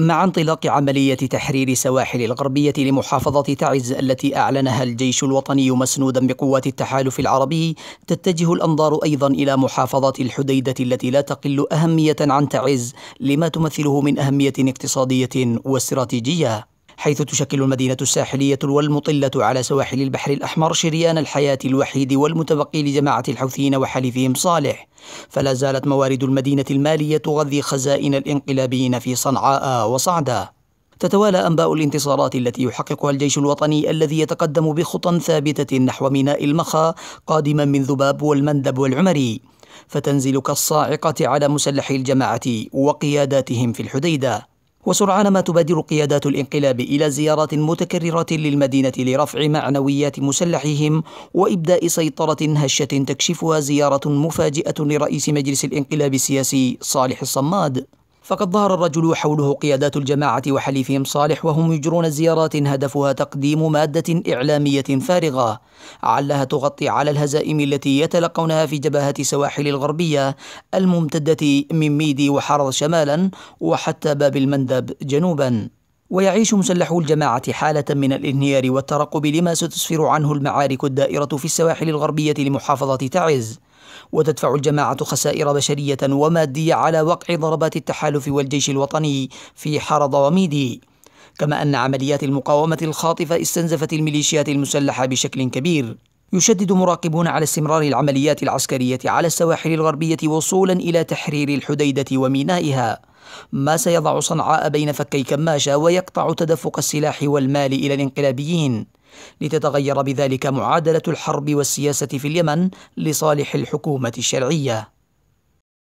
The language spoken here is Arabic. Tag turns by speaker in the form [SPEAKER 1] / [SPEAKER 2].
[SPEAKER 1] مع انطلاق عملية تحرير سواحل الغربية لمحافظة تعز التي أعلنها الجيش الوطني مسنودا بقوات التحالف العربي تتجه الأنظار أيضا إلى محافظة الحديدة التي لا تقل أهمية عن تعز لما تمثله من أهمية اقتصادية واستراتيجية حيث تشكل المدينة الساحلية والمطلة على سواحل البحر الأحمر شريان الحياة الوحيد والمتبقي لجماعة الحوثيين وحليفهم صالح فلا زالت موارد المدينة المالية تغذي خزائن الانقلابيين في صنعاء وصعدة تتوالى أنباء الانتصارات التي يحققها الجيش الوطني الذي يتقدم بخطى ثابتة نحو ميناء المخا قادما من ذباب والمندب والعمري فتنزل كالصاعقة على مسلحي الجماعة وقياداتهم في الحديدة وسرعان ما تبادر قيادات الانقلاب إلى زيارات متكررة للمدينة لرفع معنويات مسلحهم وإبداء سيطرة هشة تكشفها زيارة مفاجئة لرئيس مجلس الانقلاب السياسي صالح الصماد فقد ظهر الرجل حوله قيادات الجماعة وحليفهم صالح وهم يجرون زيارات هدفها تقديم مادة إعلامية فارغة علها تغطي على الهزائم التي يتلقونها في جبهة سواحل الغربية الممتدة من ميدي وحرض شمالا وحتى باب المندب جنوبا ويعيش مسلحو الجماعة حالة من الانهيار والترقب لما ستسفر عنه المعارك الدائرة في السواحل الغربية لمحافظة تعز وتدفع الجماعة خسائر بشرية ومادية على وقع ضربات التحالف والجيش الوطني في حرض وميدي كما أن عمليات المقاومة الخاطفة استنزفت الميليشيات المسلحة بشكل كبير يشدد مراقبون على استمرار العمليات العسكرية على السواحل الغربية وصولا إلى تحرير الحديدة ومينائها ما سيضع صنعاء بين فكي كماشة ويقطع تدفق السلاح والمال إلى الانقلابيين لتتغير بذلك معادلة الحرب والسياسة في اليمن لصالح الحكومة الشرعية